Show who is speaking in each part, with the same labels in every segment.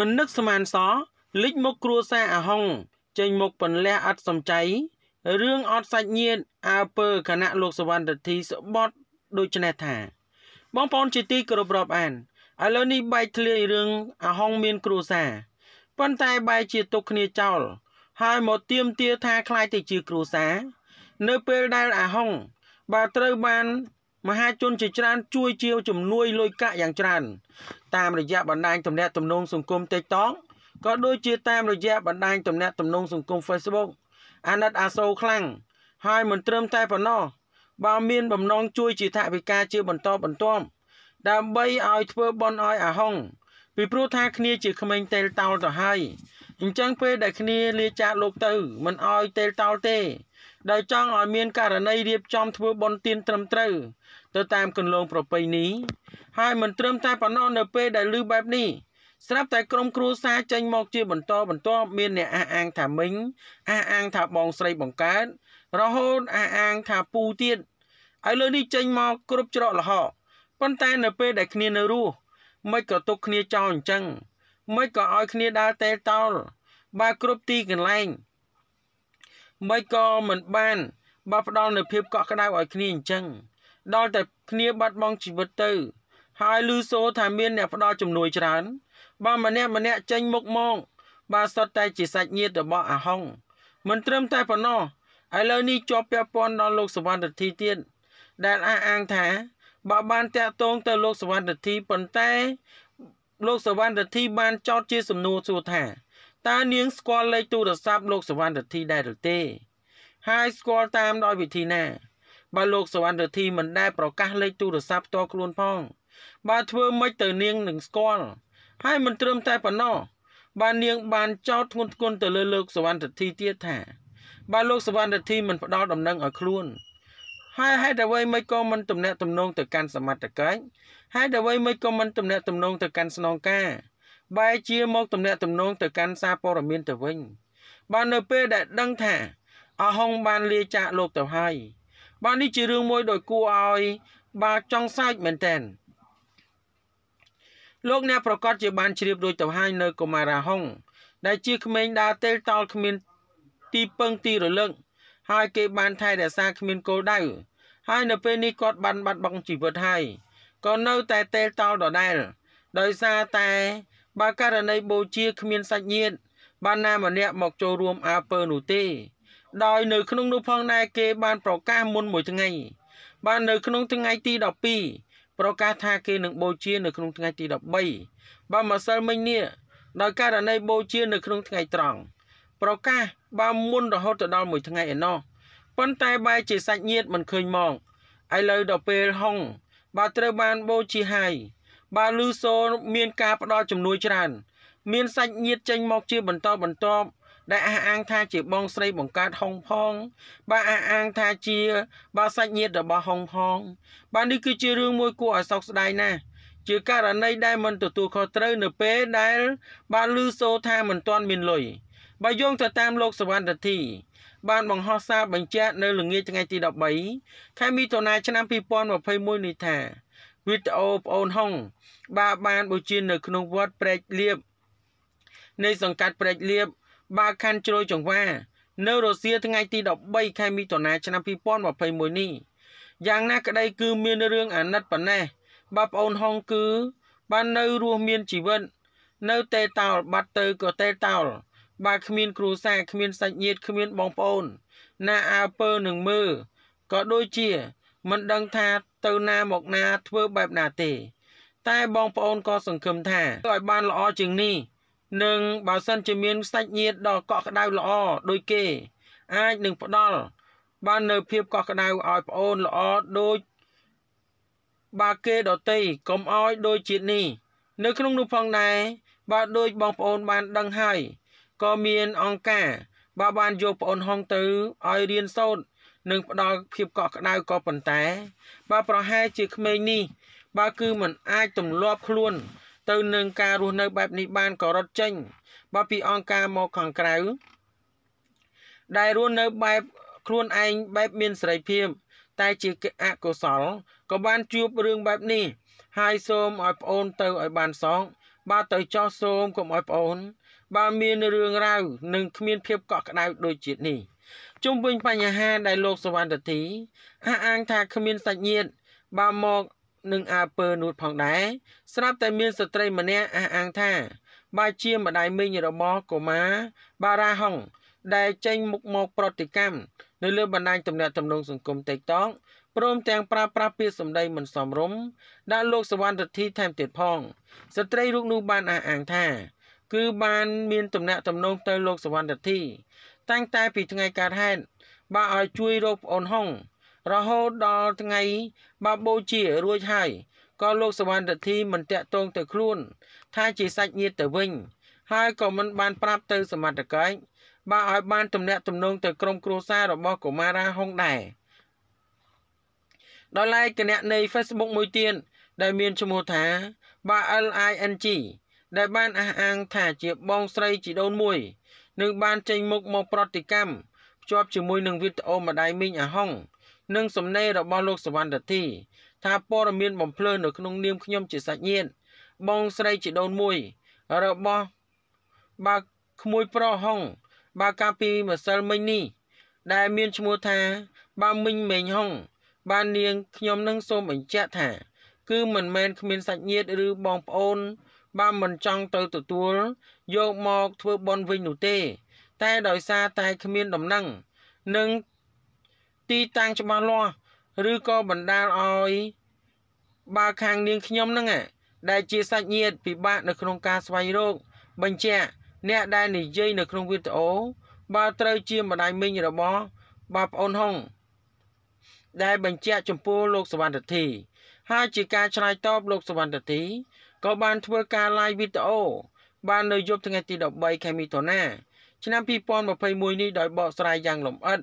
Speaker 1: មិននឹកស្មានសោះលិចមកគ្រួសារអាហុង ចេញមកពន្លះអត់សំចៃរឿងអត់សាច់ញាតអើពើគណៈលោកសវណ្ណរទ្ធីស្បត់ ដូចនេះថា បងប្អូនជាទីគោរពរាប់អានឥឡូវនេះបែកធ្លាយរឿងអាហុងមាន គ្រួសារប៉ុន្តែបែកជាទុកគ្នាចោល ហើយមកទៀមទាថាខ្លាយទៅជាគ្រួសារនៅពេលដែលអាហុងបើត្រូវបានមហាជនជាច្រើនជួយជាវជំនួយលុយកាក់យ៉ាងច្រើនតាមរយៈបណ្ដាញទំនាក់ទំនងសង្គម TikTok ក៏ដូចជាតាមរយៈបណ្ដាញទំនាក់ទំនងសង្គម Facebook អាណិតអាសូរខ្លាំងហើយមិនត្រឹមតែប៉ុណ្ណោះបើមាន បំណងជួយជាថវិកាជា បន្តបន្ទាប់ដើម្បីឲ្យធ្វើបន់ឲ្យអាហុងពីព្រោះថាគ្នាជាក្មេងតេលតោលទៅហើយអញ្ចឹងពេលដែលគ្នាលាចាកលោកទៅមិនអោយទេលតោលទេដោយចង់ឲ្យមានករណីរៀបចំធ្វើបន់ទានត្រឹមត្រូវទៅតាមគន្លងប្រពៃណីហើយមិនត្រឹមតែប៉ុណ្ណោះនៅពេលដែលឮបែបនេះស្រាប់តែក្រុមគ្រួសារចេញមកជាបន្តបន្ទាប់មានអ្នកអះអាងថាមិញអះអាងថាបងស្រីបង្កើតរហូតអះអាងថាពូទៀតឥឡូវនេះចេញមកគ្រប់ច្រកលហកប៉ុន្តែនៅពេលដែលគ្នានៅរស់មិនក៏ទុកគ្នាចោលអញ្ចឹងមិនក៏ឲ្យគ្នាដើរតេតោលបើគ្រប់ទីកន្លែងមិនក៏មិនបានបើផ្ដល់នូវភាពកក់ក្ដៅឲ្យគ្នាអញ្ចឹងដល់តែគ្នាបាត់បង់ជីវិតទៅ ហើយលឺសូថាមានអ្នកផ្ដល់ជំនួយច្រើនបើម្នាក់ម្នាក់ចេញមុខមកបើសុទ្ធតែ ជាសាច់ញាតិរបស់អាហុងមិនត្រឹមតែប៉ុណ្ណោះឥឡូវនេះជាប់ពាក់ព័ន្ធដល់លោកសវណ្ណរិទ្ធីទៀតដែលអះអាងថា បើបានតាក់ទងទៅលោកសវណ្ណរិទ្ធីប៉ុន្តែលោកសវណ្ណរទ្ធីបានចោទជា សំណួរសួរថាតើនាងស្គាល់លេខទូរស័ព្ទលោកសវណ្ណរទ្ធីដែរឬទេហើយស្គាល់តាមដោយវិធីណាបើលោកសវណ្ណរទ្ធីមិនដែលប្រកាសលេខទូរស័ព្ទផ្ទាល់ខ្លួនផងបើធ្វើមិនទៅនាងនឹងស្គាល់ហើយមិនត្រឹមតែប៉ុណ្ណោះបាននាងបានចោទធ្ងន់ធ្ងរទៅលើលោកសវណ្ណរទ្ធីទៀតថាបើលោកសវណ្ណរទ្ធីមិនផ្ដល់ដំណឹងឲ្យខ្លួនហើយហេតុអ្វីមិនក៏មិនទំនាក់ទំនងទៅកាន់សមត្ថកិច្ចហេតុអ្វីមិនក៏មិនទំនាក់ទំនងទៅកាន់ស្នងការ បែរជាមកទំនាក់ទំនងទៅកាន់សារព័ត៌មានទៅវិញបាននៅពេលដែលដឹងថាអហុង បានលាចាកលោកទៅហើយបាននេះជារឿងមួយដោយគួរឲ្យបាទចង់សើចមែនតើលោកអ្នកប្រកាសជាបានជ្រាបដូចទៅហើយនៅកុមារាហុងដែល ជាក្មេងដើរតេលតល់គ្មានទីពឹងទីរលឹកហើយគេបាន ថែរក្សាគ្មានគោលដៅហើយនៅ ពេលនេះគាត់បានបាត់បង់ជីវិតហើយក៏នៅតែតេលតោលដដែល ដោយសារតែបើករណីបូជាគ្មានសាច់ញាតិបានណាម្នាក់មកចូលរួមអើពើនោះទេដោយនៅក្នុងនោះផងដែរគេបានប្រកាសមុនមួយថ្ងៃបាននៅក្នុងថ្ងៃទី12ប្រកាសថាគេនឹងបូជានៅក្នុងថ្ងៃទី13បើម្សិលមិញនេះដោយករណីបូជានៅក្នុងថ្ងៃត្រង់ប្រកាសបើមុនរហូតទៅដល់មួយថ្ងៃឯណោះប៉ុន្តែបែរជាសាច់ញាតិមិនឃើញមកឥឡូវដល់ពេលហុងបើត្រូវបានបូជាហើយបើលឺសូរមាន ការ ផ្ដល់ជំនួយច្រើនមានសាច់ញាតិចេញមកជាបន្តបន្ទាប់ដែលអះអាងថាជាបងស្រី បង្កើតហុងផងបើអះអាងថាជាបើសាច់ញាតិរបស់ហុងផងបើនេះគឺជារឿងមួយគួរឲ្យសោកស្ដាយណាស់ជាករណីដែលមិនទទួលខុសត្រូវនៅពេលដែល បានលឺសូរថាមិនទាន់មានលុយបើយោងទៅតាមលោកសវណ្ណរទ្ធីបានបង្ហោះសារបញ្ជាក់នៅល្ងាចថ្ងៃទី13ខែមិថុនាឆ្នាំ2021នេះថាវីដេអូប្អូនហុងបាបានបូជានៅក្នុងវត្តព្រែកលៀបនៃសង្កាត់ព្រែកលៀបបាខណ្ឌជ្រោយចង្វា នៅរុស្ស៊ីថ្ងៃទី13ខែមិថុនាឆ្នាំ2021នេះយ៉ាងណាក្តីគឺ មានរឿងអាណិតប៉ុណ្ណេះបើប្អូនហុងគឺ បាននៅរស់មានជីវិតនៅទេតោលបាត់ទៅក៏ទេតោលបើគ្មានគ្រួសារគ្មានសាច់ញាតិគ្មាន បងប្អូន ណាអើពើនឹងមើលក៏ដូចជាមិនដឹងថាទៅណាមកណា ធ្វើបែបណាទេ តែ បងប្អូនក៏សង្ឃឹមថាឲ្យបានល្អជាងនេះនឹងបើសិនជាមានសាច់ញាតិដ៏កក់ក្ដៅល្អ ដូចគេអាចនឹងផ្ដល់បាននៅភាពកក់ក្ដៅឲ្យប្អូនល្អដូចបើគេដតីកុំឲ្យដូចជាតិនេះនៅក្នុងនោះផងដែរបើដូចបងប្អូនបានដឹងហើយក៏មានអង្គការ បើបានយកប្អូនហុងទៅឲ្យរៀនសូត្រនិងផ្ដល់ភាពកក់ក្ដៅក៏ប៉ុន្តែបើប្រហែលជាក្មេងនេះបើគឺมันអាចទម្លាប់ខ្លួនទៅនឹងការរស់នៅបែបនេះបានក៏រត់ចេញបើពីអង្គការមកខាងក្រៅដែលរស់នៅបែបខ្លួនឯងបែបមានសេរីភាព តែជាអកុសលក៏បានជួបរឿងបែបនេះហើយសូមឲ្យប្អូន ទៅឲ្យបានសងបើទៅចោះសូមកុំឲ្យប្អូនបើមានរឿងរ៉ាវនិងគ្មានភាពកក់ក្ដៅដូចជាតិនេះជុំវិញបញ្ហាដែលលោកសវណ្ណទីអះអាងថាគ្មានសាច់ញាតិបើមកនឹងអើពើនោះផងដែរស្រាប់តែមានស្ត្រីម្នាក់អះអាងថាបើជាម្ដាយមីងរបស់កូម៉ាបារ៉ាហុងដែលចេញមុខមកប្រតិកម្មនៅលើបណ្ដាញទំនាក់ទំនងសង្គម TikTok ព្រមទាំងប្រើប្រាស់ពាក្យសម្ដីមិនសមរម្យដាក់លោកសវណ្ណរិទ្ធីថែមទៀតផងស្ត្រីរូបនោះបានអះអាងថាគឺបានមានទំនាក់ទំនងទៅលោកសវណ្ណតិតាំងតែពីថ្ងៃកើតហេតុបើឲ្យជួយរកប្អូនហុង រហូតដល់ថ្ងៃបើបូជារួចហើយក៏លោកសវណ្ណតិមិនតាក់ទងទៅខ្លួន ថាជាសាច់ញាតិទៅវិញ ហើយក៏មិនបានប្រាប់ទៅសមត្ថកិច្ចបើឲ្យបានទំនាក់ទំនងទៅក្រុមគ្រួសាររបស់កុមារាហុងដែរដល់ឡែកគណៈនៃ Facebook មួយទៀតដែលមានឈ្មោះថា BLING ដែលបានអះអាងថាជាបងស្រីជីដូនមួយនឹងបានចេញមុខមកប្រតិកម្មភ្ជាប់ជាមួយនឹងវីដេអូម្ដាយមីងអាហុងនិងសំណេររបស់លោកសវណ្ណរទ្ធីថាព័ត៌មានបំភ្លឺនៅក្នុងនាមខ្ញុំជាសាច់ញាតិបងស្រីជីដូនមួយរបស់បើក្មួយប្រុសហុងបើកាលពីម្សិលមិញនេះដែលមានឈ្មោះថាបើមិញមេងហុងបាននាងខ្ញុំនឹងសូមបញ្ជាក់ថា គឺមិនមែនគ្មានសាច់ញាតិឬបងប្អូនបើមិនចង់ទៅទទួលយកមកធ្វើបន់វិញនោះទេតែដោយសារតែគ្មានដំណឹងនិងទីតាំងច្បាស់លាស់ឬក៏បណ្ដាលឲ្យបើខាងនាង ខ្ញុំហ្នឹងដែលជាសាច់ញាតិពិបាក នៅក្នុងការស្វែងរក បញ្ជាក់អ្នក ដែលនិយាយនៅក្នុងវីដេអូបើត្រូវជាម្ដាយមីងរបស់បងប្អូនហុងដែលបញ្ជាក់ចំពោះលោកសវណ្ណតិធីហើយជាការឆ្លើយតបលោកសវណ្ណតិធីក៏បានធ្វើការ live វីដេអូបាននៅយប់ថ្ងៃទី13ខែមិថុនាឆ្នាំ2021នេះដោយបកស្រាយយ៉ាងលម្អិត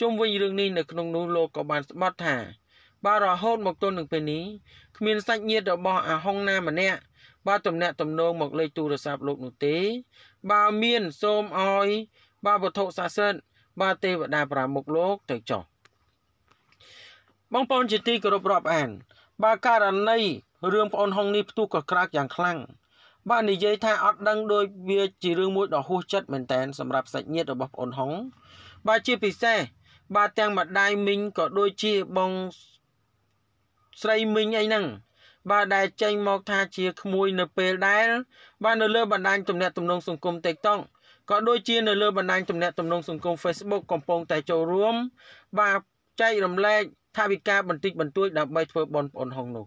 Speaker 1: ជុំវិញរឿងនេះនៅក្នុងនោះលោកក៏បានស្បត់ថាបើរហូតមកទល់នឹងពេលនេះគ្មានសាច់ញាតិរបស់អាហុងណាម្នាក់បើតំណាក់តំណងមកលេខទូរស័ព្ទលោក នោះទេបើមានសូមអោយបើវត្ថុស័ក្តិសិទ្ធិបើទេវតាប្រាមុខលោកទៅចុះបងប្អូនជាទីគោរពរាប់អានបើករណីរឿងប្អូនហុងនេះផ្ទុះក៏ក្រើកយ៉ាងខ្លាំងបាទនិយាយថាអត់ដឹងដូចវាជារឿងមួយដ៏ហួសចិត្តមែនតែនសម្រាប់សាច់ញាតិរបស់ប្អូនហុងបាទជាពិសេសបាទទាំងម្ដាយមីងក៏ដូចជាបងស្រីមីងអីហ្នឹង បាទដែលចេញមកថាជាក្មួយ នៅពេលដែល បាទនៅលើបណ្ដាញទំនាក់ទំនងសង្គម TikTok ក៏ដូចជានៅលើបណ្ដាញទំនាក់ទំនងសង្គម Facebook កំពុងតែចូលរួមបាទចែករំលែក ថាវិការបន្តិចបន្តួចដើម្បីធ្វើបនប្អូនហុងនោះ